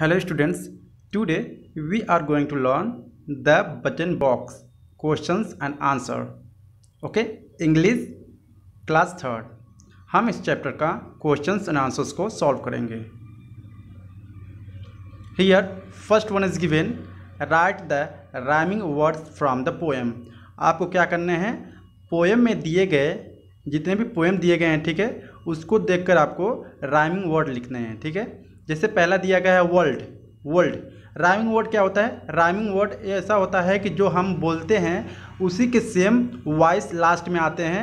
hello students today we are going to learn the button box questions and answer okay English class third हम इस chapter का questions and answers को solve करेंगे here first one is given right the rhyming words from the poem आपको क्या करने हैं poem में दिए गए जितने भी पोएम दिए गए हैं ठीक है उसको देखकर आपको राइमिंग वर्ड लिखने हैं ठीक है जैसे पहला दिया गया है वर्ल्ड वर्ल्ड राइमिंग वर्ड क्या होता है राइमिंग वर्ड ऐसा होता है कि जो हम बोलते हैं उसी के सेम वॉइस लास्ट में आते हैं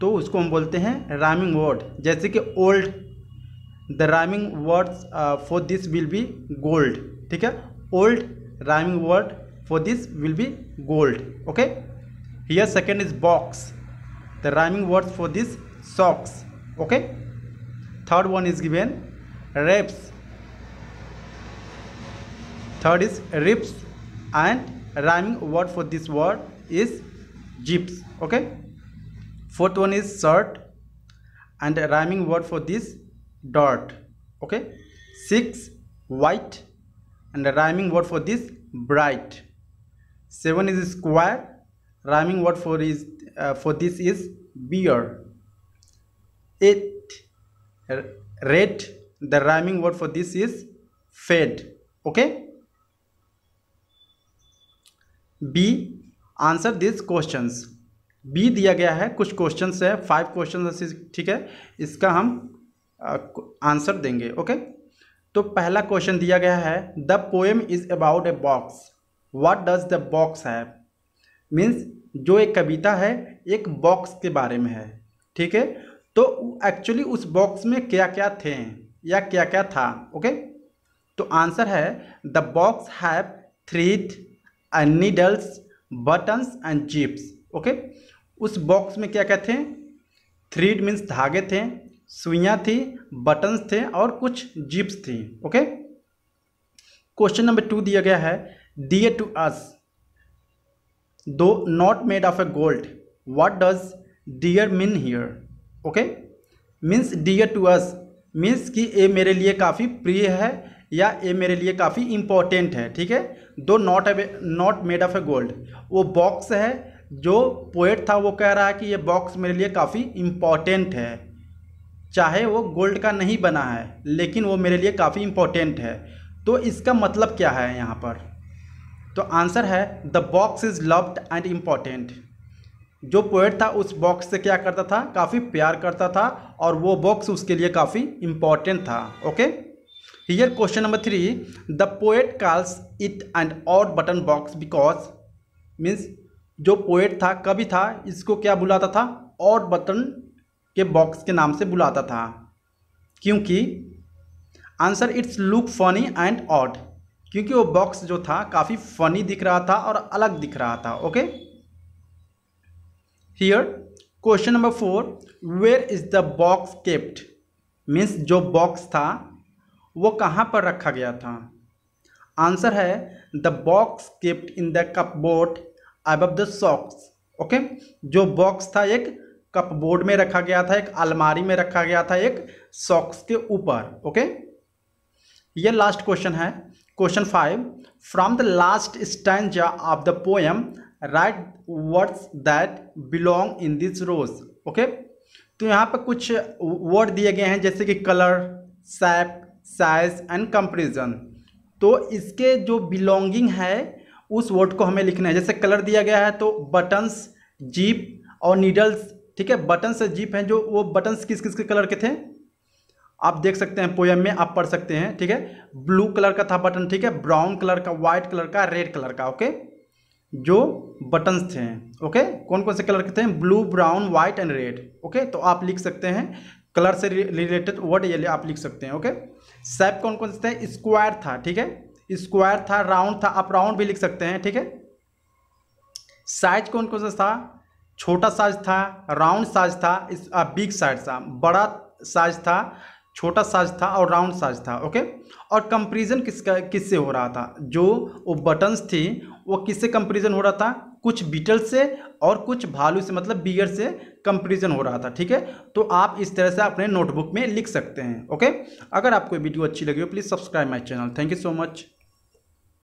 तो उसको हम बोलते हैं राइमिंग वर्ड जैसे कि old the rhyming words for this will be gold ठीक है old rhyming word for this will be gold okay here second is box the rhyming words for this socks okay third one is given rips third is rips and rhyming word for this word is jeeps okay fourth one is shirt and rhyming word for this dot okay six white and rhyming word for this bright seven is square rhyming word for is uh, for this is beer eight red the rhyming word for this is fed okay बी answer this questions बी दिया गया है कुछ questions है five question ठीक है इसका हम आंसर देंगे ओके तो पहला क्वेश्चन दिया गया है the poem is about a box what does the box है मीन्स जो एक कविता है एक बॉक्स के बारे में है ठीक है तो एक्चुअली उस बॉक्स में क्या क्या थे या क्या क्या था ओके तो आंसर है the box have three and needles buttons and chips okay उस बॉक्स में क्या क्या थे थ्रीड मीन्स धागे थे सुइयाँ थी बटन्स थे और कुछ जिप्स थी ओके क्वेश्चन नंबर टू दिया गया है दिए to us though not made of a gold what does dear mean here okay means dear to us means कि ये मेरे लिए काफ़ी प्रिय है या ये मेरे लिए काफ़ी इम्पोर्टेंट है ठीक है though not not made of a gold वो बॉक्स है जो पोएट था वो कह रहा है कि ये बॉक्स मेरे लिए काफ़ी इम्पोर्टेंट है चाहे वो गोल्ड का नहीं बना है लेकिन वो मेरे लिए काफ़ी इम्पोर्टेंट है तो इसका मतलब क्या है यहाँ पर तो आंसर है the box is loved and important जो पोएट था उस बॉक्स से क्या करता था काफ़ी प्यार करता था और वो बॉक्स उसके लिए काफ़ी इम्पॉर्टेंट था okay here question number three the poet calls it and और बटन बॉक्स बिकॉज मीन्स जो पोएट था कभी था इसको क्या बुलाता था और बटन के बॉक्स के नाम से बुलाता था क्योंकि answer it's look funny and odd क्योंकि वो बॉक्स जो था काफ़ी फनी दिख रहा था और अलग दिख रहा था okay here question number four where is the box kept means जो बॉक्स था वो कहाँ पर रखा गया था आंसर है the box kept in the board अब द सॉक्स ओके जो बॉक्स था एक कप बोर्ड में रखा गया था एक अलमारी में रखा गया था एक सॉक्स के ऊपर ओके ये लास्ट क्वेश्चन है question five from the last stand of the poem write words that belong in this rows okay तो यहाँ पर कुछ वर्ड दिए गए हैं जैसे कि colour shape size and comparison तो इसके जो बिलोंगिंग है उस वर्ड को हमें लिखना है जैसे कलर दिया गया है तो बटन्स जीप और नीडल्स ठीक है बटन्स और जीप हैं जो वो बटन्स किस किस के कलर के थे आप देख सकते हैं पोएम में आप पढ़ सकते हैं ठीक है ब्लू कलर का था बटन ठीक है ब्राउन कलर का वाइट कलर का रेड कलर का ओके जो बटन्स थे ओके कौन कौन से कलर के थे blue brown white and red okay तो आप लिख सकते हैं कलर से रिलेटेड वर्ड ये आप लिख सकते हैं ओके सैप कौन कौन से स्क्वायर था ठीक है स्क्वायर था राउंड था आप राउंड भी लिख सकते हैं ठीक है साइज कौन कौन सा था छोटा साइज था राउंड साइज था बिग साइज था बड़ा साइज था छोटा साइज था और राउंड साइज था ओके और कंपेरिजन किसका किससे हो रहा था जो वो बटन्स थी वो किससे कंपेरिजन हो रहा था कुछ बीटल से और कुछ भालू से मतलब बिगर से कंपेरिजन हो रहा था ठीक है तो आप इस तरह से अपने नोटबुक में लिख सकते हैं ओके अगर आपको वीडियो अच्छी लगी हो please subscribe my channel thank you so much